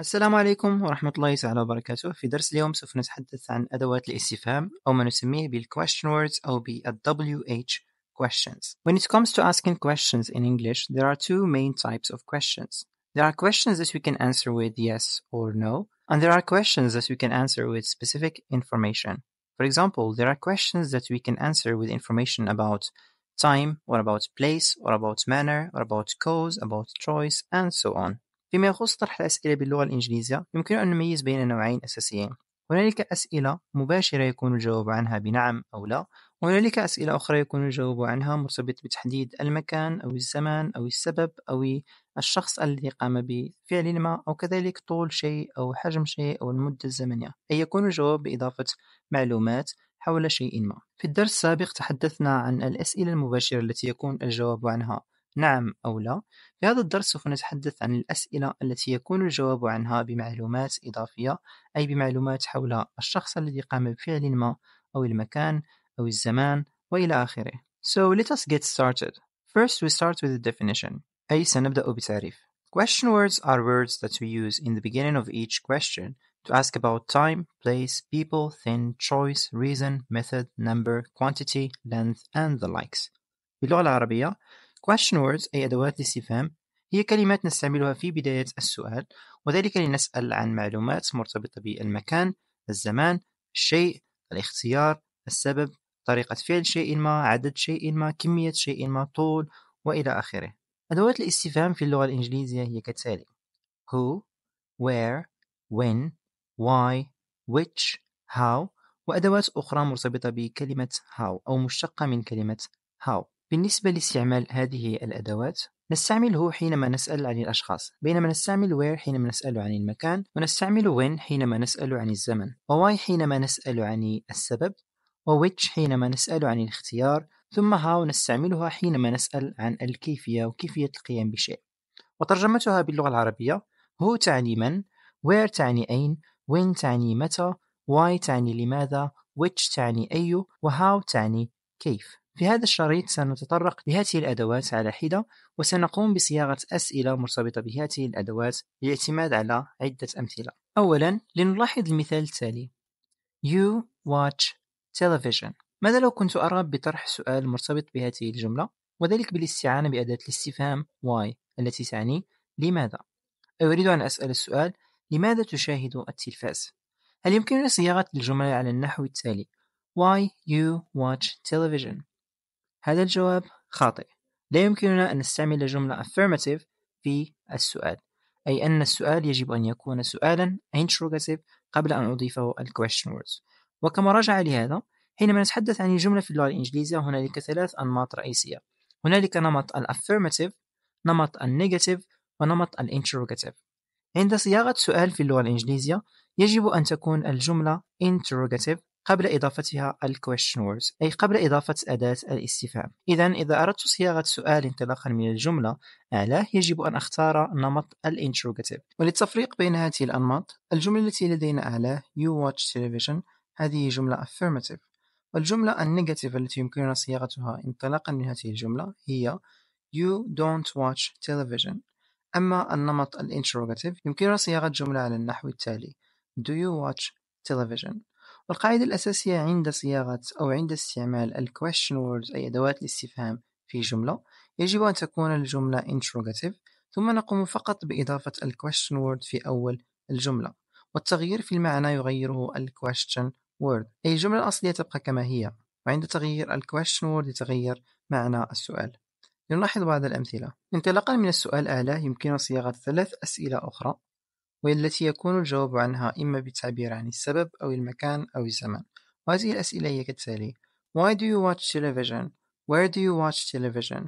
السلام عليكم ورحمة الله تعالى وبركاته في درس اليوم سوف نتحدث عن أدوات الاستفهام أو ما نسميه بال question words أو بال WH questions When it comes to asking questions in English there are two main types of questions There are questions that we can answer with yes or no and there are questions that we can answer with specific information For example, there are questions that we can answer with information about time or about place or about manner or about cause, about choice and so on فيما يخص طرح الأسئلة باللغة الإنجليزية يمكن أن نميز بين نوعين أساسيين هنالك أسئلة مباشرة يكون الجواب عنها بنعم أو لا وهنالك أسئلة أخرى يكون الجواب عنها مرتبط بتحديد المكان أو الزمان أو السبب أو الشخص الذي قام بفعل ما أو كذلك طول شيء أو حجم شيء أو المدة الزمنية أي يكون الجواب بإضافة معلومات حول شيء ما في الدرس السابق تحدثنا عن الأسئلة المباشرة التي يكون الجواب عنها نعم أو لا في هذا الدرس سوف نتحدث عن الأسئلة التي يكون الجواب عنها بمعلومات إضافية أي بمعلومات حول الشخص الذي قام بفعل ما أو المكان أو الزمان وإلى آخره So let us get started. First we start with the definition أي سنبدأ بتعريف Question words are words that we use in the beginning of each question to ask about time, place, people, thing, choice, reason, method, number, quantity, length, and the likes. باللغة العربية question words أي أدوات الاستفهام هي كلمات نستعملها في بداية السؤال وذلك لنسأل عن معلومات مرتبطة بالمكان الزمان الشيء الاختيار السبب طريقة فعل شيء ما عدد شيء ما كمية شيء ما طول وإلى آخره أدوات الاستفهام في اللغة الإنجليزية هي كالتالي who where when why which how وأدوات أخرى مرتبطة بكلمة how أو مشتقة من كلمة how بالنسبة لاستعمال هذه الأدوات نستعمله حينما نسأل عن الأشخاص بينما نستعمل where حينما نسأل عن المكان ونستعمل when حينما نسأل عن الزمن و why حينما نسأل عن السبب و which حينما نسأل عن الاختيار ثم how نستعملها حينما نسأل عن الكيفية وكيفية القيام بشيء وترجمتها باللغة العربية هو تعني من where تعني أين when تعني متى why تعني لماذا which تعني أي وهاو تعني كيف في هذا الشريط سنتطرق لهذه الأدوات على حدة وسنقوم بصياغة أسئلة مرتبطة بهذه الأدوات للاعتماد على عدة أمثلة أولا لنلاحظ المثال التالي You watch television ماذا لو كنت أرى بطرح سؤال مرتبط بهذه الجملة وذلك بالاستعانة بأداة الاستفهام why التي تعني لماذا أريد أن أسأل السؤال لماذا تشاهد التلفاز؟ هل يمكننا صياغة الجملة على النحو التالي Why you watch television؟ هذا الجواب خاطئ لا يمكننا أن نستعمل جملة affirmative في السؤال أي أن السؤال يجب أن يكون سؤالا interrogative قبل أن أضيفه ال question words وكما رجع لهذا حينما نتحدث عن الجملة في اللغة الإنجليزية هنالك ثلاث أنماط رئيسية هنالك نمط affirmative نمط النيجاتيف ونمط interrogative عند صياغة سؤال في اللغة الإنجليزية يجب أن تكون الجملة interrogative قبل إضافتها words أي قبل إضافة أداة الاستفهام إذا إذا أردت صياغة سؤال انطلاقا من الجملة أعلاه يجب أن أختار نمط الانتروجاتيف وللتفريق بين هذه الأنماط الجملة التي لدينا أعلاه you watch television هذه جملة affirmative والجملة النيجاتيف التي يمكننا صياغتها انطلاقا من هذه الجملة هي you don't watch television أما النمط الانتروجاتيف يمكننا صياغة جملة على النحو التالي do you watch television والقاعدة الأساسية عند صياغة أو عند استعمال الـ question words أي أدوات الاستفهام في جملة يجب أن تكون الجملة interrogative ثم نقوم فقط بإضافة الـ question word في أول الجملة والتغيير في المعنى يغيره الـ question word أي الجملة الأصلية تبقى كما هي وعند تغيير الـ question word يتغير معنى السؤال لنلاحظ بعض الأمثلة انطلاقا من السؤال أعلى يمكن صياغة ثلاث أسئلة أخرى والتي يكون الجواب عنها إما بالتعبير عن السبب أو المكان أو الزمن وهذه الأسئلة هي كالتالي Why do you watch television? Where do you watch television?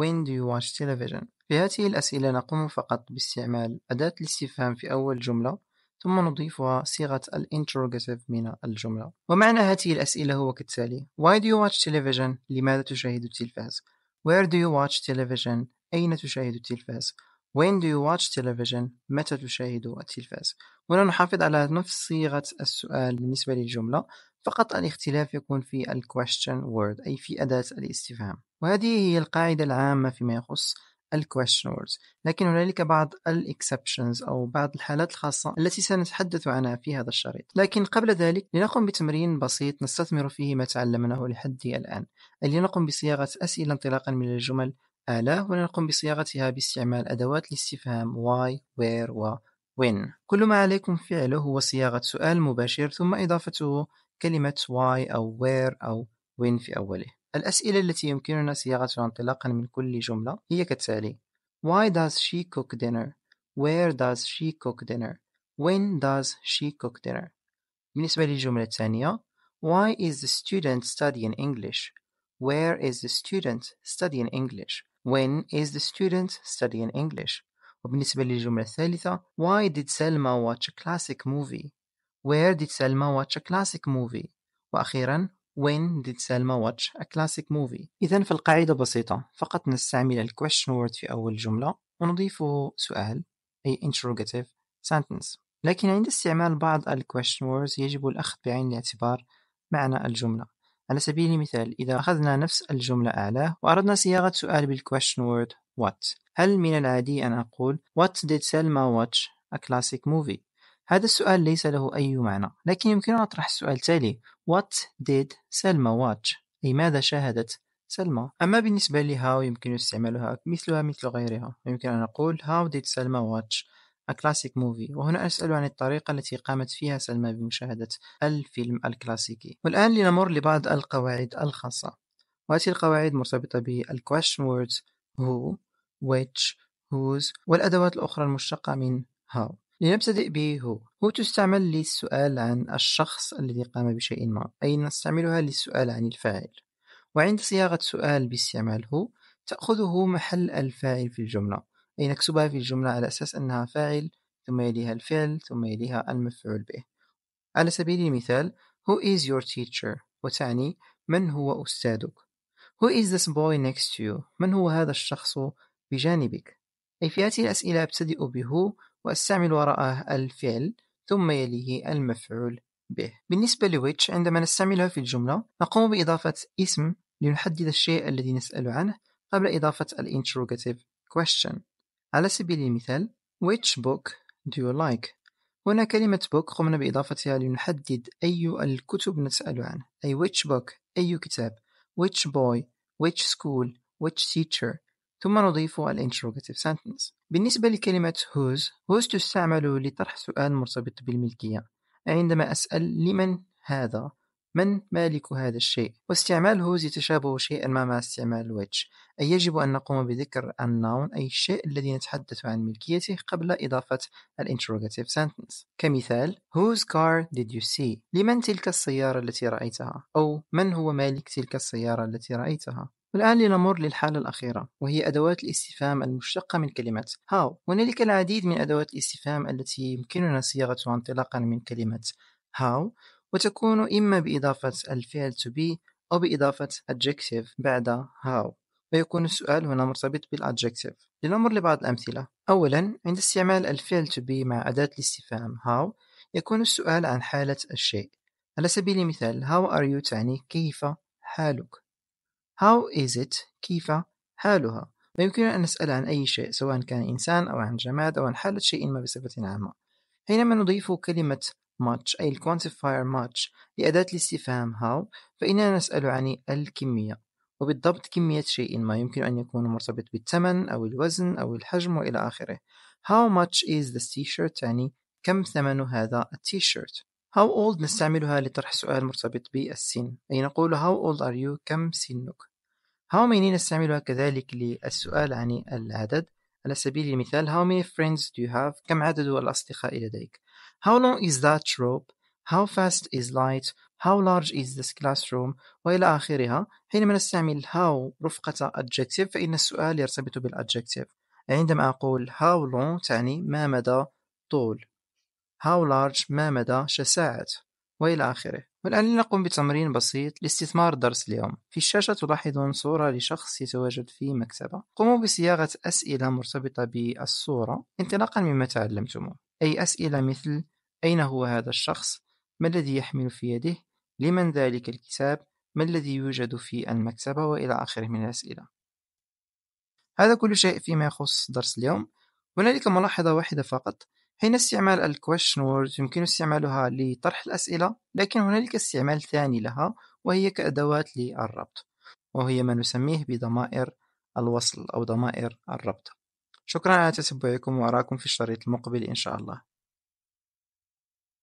when do you watch television؟ في هذه الأسئلة نقوم فقط باستعمال أداة الاستفهام في أول جملة ثم نضيفها صيغة الانتروغاتيف من الجملة ومعنى هذه الأسئلة هو كالتالي Why do you watch television؟ لماذا تشاهد التلفاز؟ Where do you watch television؟ أين تشاهد التلفاز؟ When do you watch television؟ متى تشاهد التلفاز؟ هنا نحافظ على نفس صيغة السؤال بالنسبة للجملة فقط الاختلاف يكون في ال question word أي في أداة الاستفهام وهذه هي القاعدة العامة فيما يخص ال question words لكن هنالك بعض ال exceptions أو بعض الحالات الخاصة التي سنتحدث عنها في هذا الشريط لكن قبل ذلك لنقم بتمرين بسيط نستثمر فيه ما تعلمناه لحد الآن أي لنقم بصياغة أسئلة انطلاقا من الجمل آلا ونقوم بصياغتها باستعمال أدوات الاستفهام why, where و when كل ما عليكم فعله هو صياغة سؤال مباشر ثم إضافته كلمة why أو where أو when في أوله الأسئلة التي يمكننا صياغتها انطلاقا من كل جملة هي كالتالي Why does she cook dinner? Where does she cook dinner? When does she cook dinner? بالنسبة للجملة الثانية Why is the student studying English? Where is the student studying English? When is the student studying English؟ وبالنسبة للجملة الثالثة Why did Selma watch a classic movie؟ Where did Selma watch a classic movie؟ وأخيرا When did Selma watch a classic movie؟ إذا فالقاعدة بسيطة فقط نستعمل ال question word في أول جملة ونضيفه سؤال أي interrogative sentence لكن عند استعمال بعض ال question words يجب الأخذ بعين الاعتبار معنى الجملة على سبيل المثال إذا أخذنا نفس الجملة أعلاه وأردنا صياغة سؤال بالquestion word what هل من العادي أن أقول What did Selma watch a classic movie؟ هذا السؤال ليس له أي معنى لكن يمكننا أطرح السؤال التالي What did Selma watch؟ أي ماذا شاهدت سلمى أما بالنسبة لهاو يمكن استعمالها مثلها مثل غيرها يمكن أن أقول How did Selma watch A Classic Movie وهنا أسأل عن الطريقة التي قامت فيها سلمى بمشاهدة الفيلم الكلاسيكي والآن لنمر لبعض القواعد الخاصة وهذه القواعد مرتبطة بالquestion words who, which, whose والأدوات الأخرى المشتقة من how لنبتدئ ب هو هو تستعمل للسؤال عن الشخص الذي قام بشيء ما أي نستعملها للسؤال عن الفاعل وعند صياغة سؤال باستعمال هو تأخذه محل الفاعل في الجملة أي نكتبها في الجملة على أساس أنها فاعل ثم يليها الفعل ثم يليها المفعول به على سبيل المثال Who is your teacher؟ وتعني من هو أستاذك Who is this boy next to you؟ من هو هذا الشخص بجانبك؟ أي في هذه الأسئلة أبتدئ بهو وأستعمل وراءه الفعل ثم يليه المفعول به بالنسبة which عندما نستعملها في الجملة نقوم بإضافة اسم لنحدد الشيء الذي نسأل عنه قبل إضافة interrogative question على سبيل المثال which book do you like هنا كلمة book قمنا بإضافتها لنحدد أي الكتب نسأل عنه أي which book أي كتاب which boy which school which teacher ثم نضيف interrogative sentence بالنسبة لكلمة whose whose تستعمل لطرح سؤال مرتبط بالملكية عندما أسأل لمن هذا من مالك هذا الشيء واستعمال هوز يتشابه شيئا ما مع استعمال which أي يجب أن نقوم بذكر النون أي الشيء الذي نتحدث عن ملكيته قبل إضافة الانتروغاتيف sentence كمثال whose car did you see لمن تلك السيارة التي رأيتها أو من هو مالك تلك السيارة التي رأيتها والآن لنمر للحالة الأخيرة وهي أدوات الاستفهام المشتقة من كلمة how هنالك العديد من أدوات الاستفهام التي يمكننا صياغتها انطلاقا من كلمة how وتكون إما بإضافة الفعل to be أو بإضافة adjective بعد how ويكون السؤال هنا مرتبط بالadjective لنمر لبعض الأمثلة أولا عند استعمال الفعل to be مع أداة الاستفهام how يكون السؤال عن حالة الشيء على سبيل المثال how are you تعني كيف حالك how is it كيف حالها ويمكننا أن نسأل عن أي شيء سواء كان إنسان أو عن جماد أو عن حالة شيء ما بصفة عامة حينما نضيف كلمة much أي quantifier much لأداة الاستفهام how فإننا نسأل عن الكمية وبالضبط كمية شيء ما يمكن أن يكون مرتبط بالثمن أو الوزن أو الحجم وإلى آخره How much is this t-shirt يعني كم ثمن هذا التيشيرت How old نستعملها لطرح سؤال مرتبط بالسن أي نقول How old are you كم سنك How many نستعملها كذلك للسؤال عن العدد على سبيل المثال How many friends do you have كم عدد الأصدقاء لديك How long is that rope? How fast is light? How large is this classroom? وإلى آخرها حينما نستعمل how رفقة adjective فإن السؤال يرتبط بالadjective عندما أقول how long تعني ما مدى طول how large ما مدى شساعة وإلى آخره والآن لنقوم بتمرين بسيط لاستثمار درس اليوم في الشاشة تلاحظون صورة لشخص يتواجد في مكتبة قوموا بصياغة أسئلة مرتبطة بالصورة انطلاقا مما تعلمتموه أي أسئلة مثل أين هو هذا الشخص؟ ما الذي يحمل في يده؟ لمن ذلك الكتاب؟ ما الذي يوجد في المكتبة؟ وإلى آخره من الأسئلة هذا كل شيء فيما يخص درس اليوم هنالك ملاحظة واحدة فقط حين استعمال الـ question words يمكن استعمالها لطرح الأسئلة لكن هنالك استعمال ثاني لها وهي كأدوات للربط وهي ما نسميه بضمائر الوصل أو ضمائر الربط شكرا على تتبعكم وأراكم في الشريط المقبل إن شاء الله